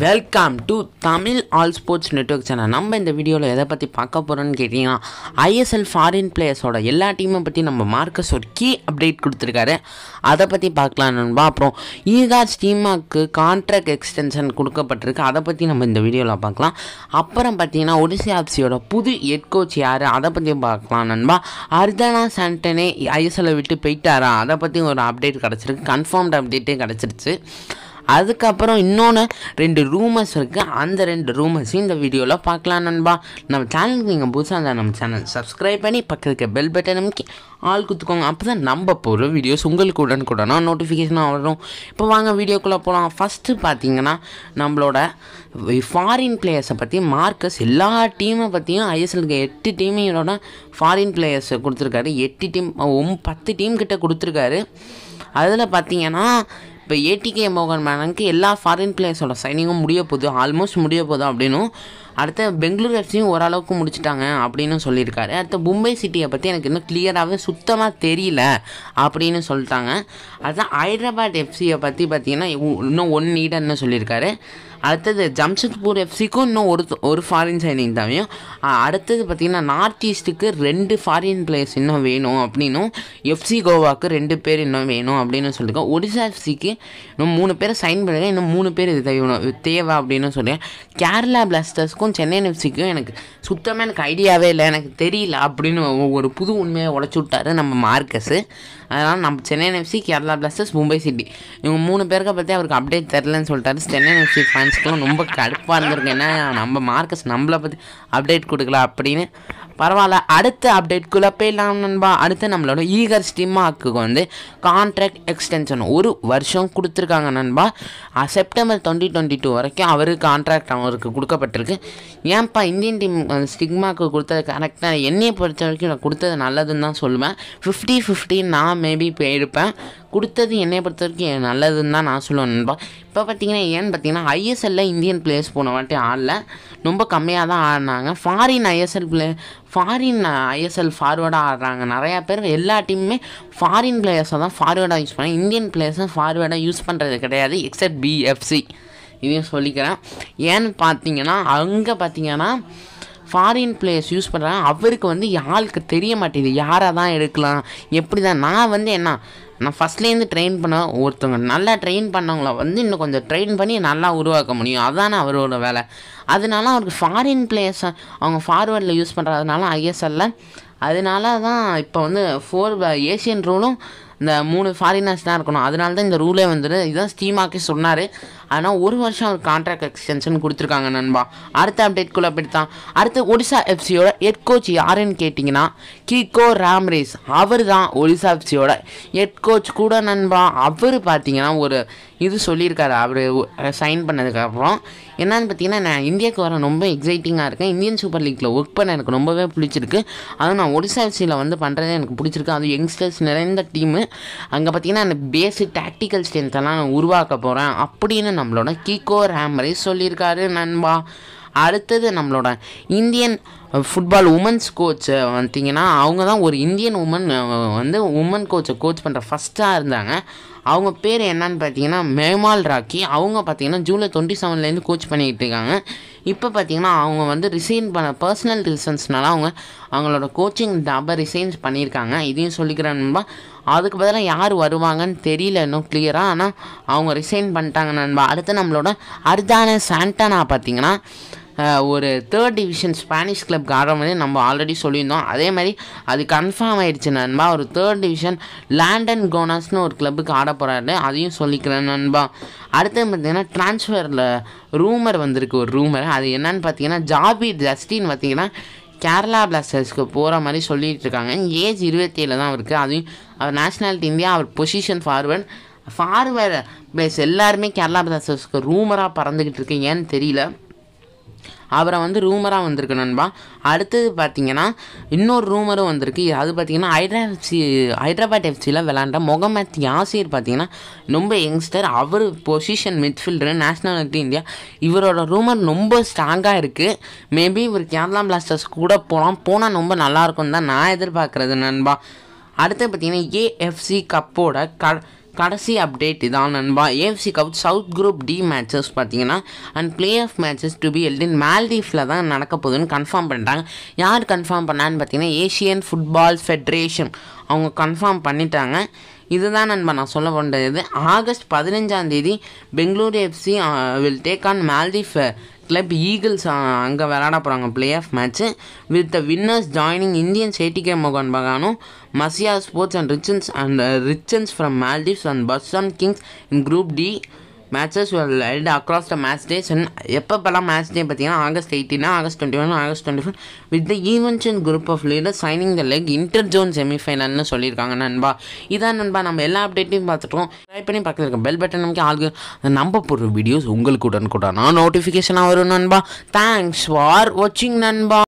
welcome to Tamil all sports network channel நம்ம இந்த வீடியோவில் எதை பற்றி பார்க்க போகிறோன்னு கேட்டிங்கன்னா ஐஎஸ்எல் ஃபாரின் பிளேயர்ஸோட எல்லா டீமை பற்றி நம்ம மார்க்கஸ் ஒரு கீ அப்டேட் கொடுத்துருக்காரு அதை பற்றி பார்க்கலாம் நண்பா அப்புறம் ஈகார் ஸ்டீமாக்கு கான்ட்ராக்ட் எக்ஸ்டென்ஷன் கொடுக்கப்பட்டிருக்கு அதை பற்றி நம்ம இந்த வீடியோவில் பார்க்கலாம் அப்புறம் பார்த்தீங்கன்னா ஆப்சியோட புது ஹெட் கோச் யார் அதை பற்றியும் பார்க்கலாம் நண்பா அர்தனா சாண்டனே ஐஎஸ்எல்லை விட்டு போயிட்டாரா அதை பற்றி ஒரு அப்டேட் கிடச்சிருக்கு கன்ஃபார்ம்டு அப்டேட்டே கிடச்சிருச்சு அதுக்கப்புறம் இன்னொன்று ரெண்டு ரூமர்ஸ் இருக்குது அந்த ரெண்டு ரூமர்ஸையும் இந்த வீடியோவில் பார்க்கலாம் நண்பா நம்ம சேனலுக்கு நீங்கள் புதுசாக இருந்தால் நம்ம சேனல் சப்ஸ்கிரைப் பண்ணி பக்கத்துக்கு பெல் பட்டன் ஆள் குத்துக்கோங்க அப்போ தான் நம்ம போகிற வீடியோஸ் உங்களுக்கு உடனுக்குடனா நோட்டிஃபிகேஷனாக வரும் இப்போ வாங்க வீடியோக்குள்ளே போகலாம் ஃபஸ்ட்டு பார்த்தீங்கன்னா நம்மளோட ஃபாரின் பிளேயர்ஸை பற்றி மார்க்கஸ் எல்லா டீமை பற்றியும் ஐஎஸ்எலுக்கு எட்டு டீமையோட ஃபாரின் பிளேயர்ஸை கொடுத்துருக்காரு எட்டு டீம் பத்து டீம் கிட்ட கொடுத்துருக்காரு அதில் பார்த்தீங்கன்னா இப்போ ஏடிகே மோகன் மேனனுக்கு எல்லா ஃபாரின் பிளேயர்ஸோட சைனிங்கும் முடிய போகுது ஆல்மோஸ்ட் முடிய போதும் அப்படின்னும் அடுத்து பெங்களூர் எஃப்சியும் ஓரளவுக்கு முடிச்சிட்டாங்க அப்படின்னு சொல்லியிருக்காரு அடுத்து மும்பை சிட்டியை பற்றி எனக்கு இன்னும் கிளியராகவே சுத்தமாக தெரியல அப்படின்னு சொல்லிட்டாங்க அதுதான் ஹைதராபாத் எஃப்சியை பற்றி பார்த்தீங்கன்னா இன்னும் ஒன் நீடன்னு சொல்லியிருக்காரு அடுத்தது ஜம்ஷத்பூர் எஃப்சிக்கும் இன்னும் ஒரு ஒரு ஃபாரின் சைனிங் தவையும் அடுத்தது பார்த்திங்கன்னா நார்த் ஈஸ்ட்டுக்கு ரெண்டு ஃபாரின் பிளேயர்ஸ் இன்னும் வேணும் அப்படின்னும் எஃப்சி கோவாவுக்கு ரெண்டு பேர் இன்னும் வேணும் அப்படின்னு சொல்லியிருக்கோம் ஒடிசா எஃப்சிக்கு இன்னும் மூணு பேர் சைன் பண்ணுறேன் இன்னும் மூணு பேர் இது தேவை தேவை அப்படின்னு சொல்லியிருக்கேன் கேரளா பிளாஸ்டர்ஸ்க்கும் எனக்கும் சென்னை எஃப்சிக்கும் எனக்கு சுத்தமாக எனக்கு ஐடியாவே இல்லை எனக்கு தெரியல அப்படின்னு ஒரு புது உண்மையை உடச்சி விட்டாரு நம்ம மார்க்கஸு அதனால் நம்ம Chennai FC Kerala Blasters Mumbai City இவங்க மூணு பேருக்கை பற்றி அவருக்கு அப்டேட் தெரிலன்னு சொல்லிட்டாரு சென்னை எஃப்சி ஃபேன்ஸ்க்கெலாம் ரொம்ப கடுப்பாக இருந்திருக்கு ஏன்னா நம்ம மார்க்கஸ் நம்மளை பற்றி அப்டேட் கொடுக்கல அப்படின்னு பரவாயில்ல அடுத்த அப்டேட்குள்ளே இல்லாமல் நண்பா அடுத்து நம்மளோட ஈகர் ஸ்டிம்மாக்கு வந்து கான்ட்ராக்ட் எக்ஸ்டென்ஷன் ஒரு வருஷம் கொடுத்துருக்காங்க நண்பா செப்டம்பர் டுவெண்ட்டி டுவெண்ட்டி டூ வரைக்கும் அவருக்கு கான்ட்ராக்ட் அவருக்கு கொடுக்கப்பட்டிருக்கு ஏன்ப்பா இந்தியன் டீம் ஸ்டிக்மாக்கு கொடுத்தது கரெக்டாக என்னையை பொறுத்த வரைக்கும் நான் கொடுத்தது நல்லதுன்னு தான் சொல்லுவேன் ஃபிஃப்டி ஃபிஃப்டி நான் மேபி போயிருப்பேன் கொடுத்தது என்னை பொறுத்த வரைக்கும் நல்லதுன்னு தான் நான் சொல்லுவேன் நண்பா இப்போ பார்த்தீங்கன்னா ஏன்னு பார்த்தீங்கன்னா ஐஎஸ்எல்ல இந்தியன் பிளேயர்ஸ் போன வாட்டி ஆடல ரொம்ப கம்மியாக தான் ஆடினாங்க foreign ISL play foreign ISL ஃபார்வேர்டாக ஆடுறாங்க நிறையா பேர் எல்லா டீமுமே ஃபாரின் பிளேயர்ஸை தான் ஃபார்வேர்டாக யூஸ் பண்ணாங்க இந்தியன் பிளேயர்ஸும் ஃபார்வேர்டாக யூஸ் பண்ணுறது கிடையாது எக்ஸப்ட் பிஎஃப்சி இதையும் சொல்லிக்கிறேன் ஏன்னு பார்த்தீங்கன்னா அங்கே பார்த்தீங்கன்னா ஃபாரின் பிளேயர்ஸ் யூஸ் பண்ணுறாங்க அவருக்கு வந்து யாருக்கு தெரிய மாட்டேது யாராக தான் எடுக்கலாம் எப்படி தான் நான் வந்து என்ன நான் ஃபஸ்ட்லேருந்து ட்ரெயின் பண்ண ஒருத்தவங்க நல்லா ட்ரெயின் பண்ணவங்கள வந்து இன்னும் கொஞ்சம் ட்ரெயின் பண்ணி நல்லா உருவாக்க முடியும் அதுதானே அவரோட வேலை அதனால அவருக்கு ஃபாரின் பிளேயர்ஸை அவங்க ஃபார்வேர்டில் யூஸ் பண்ணுறதுனால ஐஎஸ்எல்ல அதனால தான் இப்போ வந்து ஃபோர் ஏஷியன் ரூலும் இந்த மூணு ஃபாரினர்ஸ் தான் இருக்கணும் அதனால தான் இந்த ரூலே வந்துட்டு இதுதான் ஸ்டீமாக்கே சொன்னார் ஆனால் ஒரு வருஷம் அவர் கான்ட்ராக்ட் எக்ஸ்டென்ஷன் கொடுத்துருக்காங்க நண்பா அடுத்த அப்டேட்குள்ளே அப்படி தான் அடுத்து ஒடிசா எஃப்சியோட ஹெட் கோச் யாருன்னு கேட்டிங்கன்னா கிகோ ராம்ரேஸ் அவர் தான் ஒடிசா எஃப்சியோட ஹெட் கோச் கூட நண்பா அவர் பார்த்தீங்கன்னா ஒரு இது சொல்லியிருக்காரு அவர் சைன் பண்ணதுக்கப்புறம் என்னன்னு பார்த்தீங்கன்னா நான் இந்தியாவுக்கு வர ரொம்ப எக்ஸைட்டிங்காக இருக்கேன் இந்தியன் சூப்பர் லீக்கில் ஒர்க் பண்ண எனக்கு ரொம்பவே பிடிச்சிருக்கு அதுவும் நான் ஒடிசா எஃப்சியில் வந்து பண்ணுறதே எனக்கு பிடிச்சிருக்கு அது யங்ஸ்டர்ஸ் நிறைந்த டீமு அங்கே பார்த்தீங்கன்னா அந்த பேசிக் டாக்டிக்கல் ஸ்ட்ரென்த்தெல்லாம் நான் உருவாக்க போகிறேன் அப்படின்னு நம்மளோட கீகோ ரேமரை சொல்லியிருக்காரு நண்பா அடுத்தது நம்மளோட இந்தியன் ஃபுட்பால் உமன்ஸ் கோச்சை வந்தீங்கன்னா அவங்க தான் ஒரு இந்தியன் உமன் வந்து உமன் கோச்சை கோச் பண்ணுற ஃபஸ்ட்டாக இருந்தாங்க அவங்க பேர் என்னன்னு பார்த்தீங்கன்னா மேமால் ராக்கி அவங்க பார்த்தீங்கன்னா ஜூலை டுவெண்ட்டி செவன்லேருந்து கோச் பண்ணிக்கிட்டு இருக்காங்க இப்போ பார்த்தீங்கன்னா அவங்க வந்து ரிசைன் பண்ண பர்சனல் ரீசன்ஸ்னால அவங்க அவங்களோட கோச்சிங் டாபை ரிசைன்ஸ் பண்ணியிருக்காங்க இதையும் சொல்லிக்கிறேன் அதுக்கு பதிலாக யார் வருவாங்கன்னு தெரியல இன்னும் கிளியராக ஆனால் அவங்க ரிசைன் பண்ணிட்டாங்க நண்பா அடுத்து நம்மளோட அர்தான சாண்டானா பார்த்தீங்கன்னா ஒரு தேர்ட் டிவிஷன் ஸ்பானிஷ் கிளப்புக்கு ஆடுற மாதிரி நம்ம ஆல்ரெடி சொல்லியிருந்தோம் அதே மாதிரி அது கன்ஃபார்ம் ஆயிடுச்சு நண்பா ஒரு தேர்ட் டிவிஷன் லேண்டன் கோனாஸ்னு ஒரு கிளப்புக்கு ஆட போகிறாரு அதையும் சொல்லிக்கிறேன் நண்பா அடுத்தது பார்த்திங்கன்னா ட்ரான்ஸ்ஃபரில் ரூமர் வந்திருக்கு ஒரு ரூமர் அது என்னன்னு பார்த்தீங்கன்னா ஜாபி ஜஸ்டின் பார்த்திங்கன்னா கேரளா பிளாஸ்டர்ஸ்க்கு போகிற மாதிரி சொல்லிகிட்டு இருக்காங்க ஏஜ் ஏழு தான் இருக்குது அதையும் அவர் நேஷ்னாலிட்டி இந்தியா அவர் பொசிஷன் ஃபார்வர்ட் ஃபார்வர்ட் பிளேஸ் எல்லாருமே கேரளா பிளாஸ்டர்ஸ்க்கு ரூமராக பறந்துக்கிட்டு இருக்கு ஏன்னு தெரியல அப்புறம் வந்து ரூமராக வந்திருக்கு நண்பா அடுத்தது பார்த்தீங்கன்னா இன்னொரு ரூமரும் வந்திருக்கு அது பார்த்தீங்கன்னா ஹைட்ராஃப்சி ஹைதராபாத் எஃப்சியில் விளாண்ட முகமத் யாசிர் பார்த்தீங்கன்னா ரொம்ப யங்ஸ்டர் அவர் பொசிஷன் மிட்ஃபீல்டர் நேஷ்னாலிட்டி இந்தியா இவரோட ரூமர் ரொம்ப ஸ்ட்ராங்காக இருக்குது மேபி இவர் கேரளா பிளாஸ்டர்ஸ் கூட போகலாம் போனால் ரொம்ப நல்லாயிருக்கும் தான் நான் எதிர்பார்க்குறது நண்பா அடுத்து பார்த்தீங்கன்னா ஏஎஃப்சி கப்போட க கடைசி அப்டேட் இதான் நண்பா ஏஎஃப்சி கவுட் சவுத் குரூப் டி மேட்சஸ் பார்த்தீங்கன்னா and play off matches to be held in மால்தீஃபில் தான் நடக்க போகுதுன்னு கன்ஃபார்ம் பண்ணிட்டாங்க யார் கன்ஃபார்ம் பண்ணான்னு பார்த்தீங்கன்னா ஏஷியன் ஃபுட்பால் ஃபெட்ரேஷன் அவங்க கன்ஃபார்ம் பண்ணிட்டாங்க இதுதான் நண்பா நான் சொல்ல வேண்டியது ஆகஸ்ட் பதினஞ்சாம் தேதி Bengaluru FC will take on Maldives நேரத்தில் இப்போ ஈகிள்ஸ் அங்கே விளாட போகிறாங்க play off match with the winners joining Indian சேட்டிகே மோகன் பகானும் மசியா ஸ்போர்ட்ஸ் அண்ட் ரிச்சன்ஸ் and ரிச்சன்ஸ் from Maldives and and Kings in group D matches across the match days and எப்பப்பெல்லாம் மேட்ச் டே பார்த்தீங்கன்னா August eighteen August twenty one August twenty four with the and group of leader signing the leg inter zone செமிஃபைனல்னு சொல்லியிருக்காங்க நண்பா இதான் நண்பா நம்ம எல்லா அப்டேட்டையும் பார்த்துட்டோம் ட்ரை பண்ணி பக்கத்தில் பெல் பட்டன் நமக்கு ஆளுக்கு நம்ப போடுற வீடியோஸ் உங்களுக்கு நான் நோட்டிஃபிகேஷனாக வரும் நண்பா தேங்க்ஸ் ஃபார் வாட்சிங் நண்பா